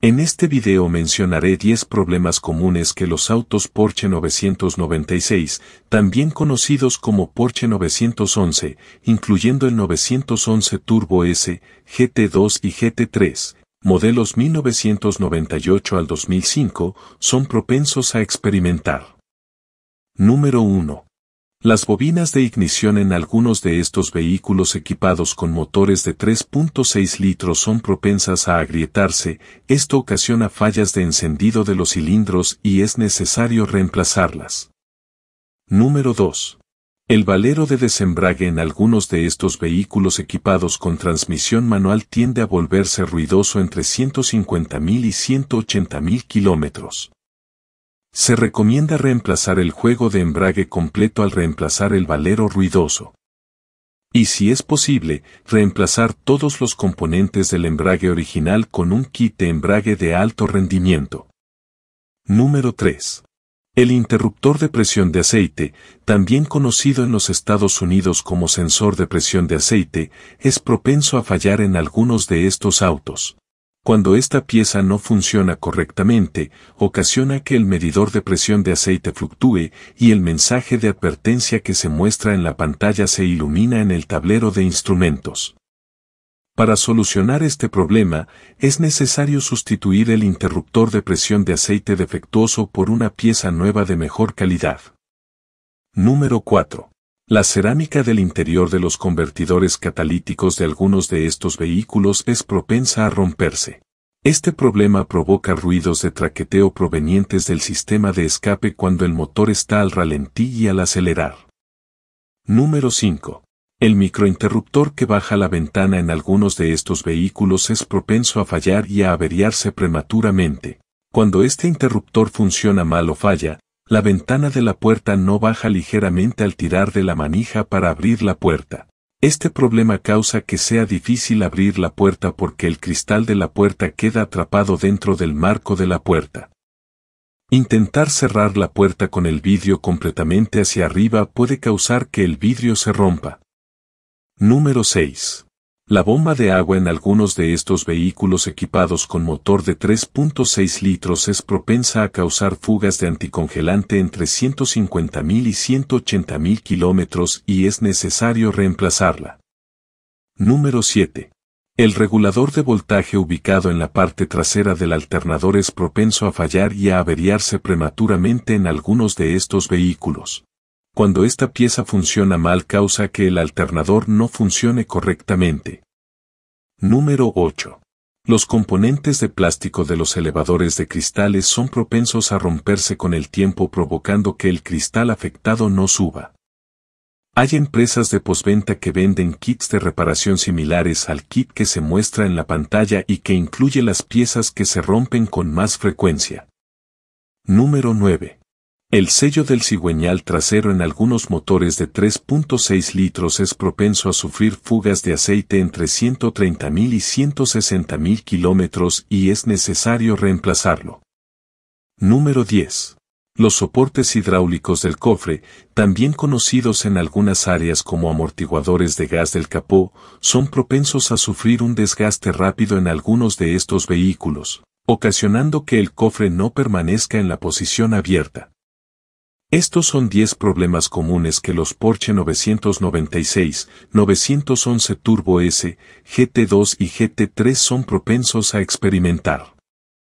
En este video mencionaré 10 problemas comunes que los autos Porsche 996, también conocidos como Porsche 911, incluyendo el 911 Turbo S, GT2 y GT3, modelos 1998 al 2005, son propensos a experimentar. Número 1. Las bobinas de ignición en algunos de estos vehículos equipados con motores de 3.6 litros son propensas a agrietarse, esto ocasiona fallas de encendido de los cilindros y es necesario reemplazarlas. Número 2. El valero de desembrague en algunos de estos vehículos equipados con transmisión manual tiende a volverse ruidoso entre 150.000 y 180.000 kilómetros. Se recomienda reemplazar el juego de embrague completo al reemplazar el valero ruidoso. Y si es posible, reemplazar todos los componentes del embrague original con un kit de embrague de alto rendimiento. Número 3. El interruptor de presión de aceite, también conocido en los Estados Unidos como sensor de presión de aceite, es propenso a fallar en algunos de estos autos. Cuando esta pieza no funciona correctamente, ocasiona que el medidor de presión de aceite fluctúe y el mensaje de advertencia que se muestra en la pantalla se ilumina en el tablero de instrumentos. Para solucionar este problema, es necesario sustituir el interruptor de presión de aceite defectuoso por una pieza nueva de mejor calidad. Número 4. La cerámica del interior de los convertidores catalíticos de algunos de estos vehículos es propensa a romperse. Este problema provoca ruidos de traqueteo provenientes del sistema de escape cuando el motor está al ralentí y al acelerar. Número 5. El microinterruptor que baja la ventana en algunos de estos vehículos es propenso a fallar y a averiarse prematuramente. Cuando este interruptor funciona mal o falla, la ventana de la puerta no baja ligeramente al tirar de la manija para abrir la puerta. Este problema causa que sea difícil abrir la puerta porque el cristal de la puerta queda atrapado dentro del marco de la puerta. Intentar cerrar la puerta con el vidrio completamente hacia arriba puede causar que el vidrio se rompa. Número 6. La bomba de agua en algunos de estos vehículos equipados con motor de 3.6 litros es propensa a causar fugas de anticongelante entre 150.000 y 180.000 kilómetros y es necesario reemplazarla. Número 7. El regulador de voltaje ubicado en la parte trasera del alternador es propenso a fallar y a averiarse prematuramente en algunos de estos vehículos cuando esta pieza funciona mal causa que el alternador no funcione correctamente. Número 8. Los componentes de plástico de los elevadores de cristales son propensos a romperse con el tiempo provocando que el cristal afectado no suba. Hay empresas de posventa que venden kits de reparación similares al kit que se muestra en la pantalla y que incluye las piezas que se rompen con más frecuencia. Número 9. El sello del cigüeñal trasero en algunos motores de 3.6 litros es propenso a sufrir fugas de aceite entre 130.000 y 160.000 kilómetros y es necesario reemplazarlo. Número 10. Los soportes hidráulicos del cofre, también conocidos en algunas áreas como amortiguadores de gas del capó, son propensos a sufrir un desgaste rápido en algunos de estos vehículos, ocasionando que el cofre no permanezca en la posición abierta. Estos son 10 problemas comunes que los Porsche 996, 911 Turbo S, GT2 y GT3 son propensos a experimentar.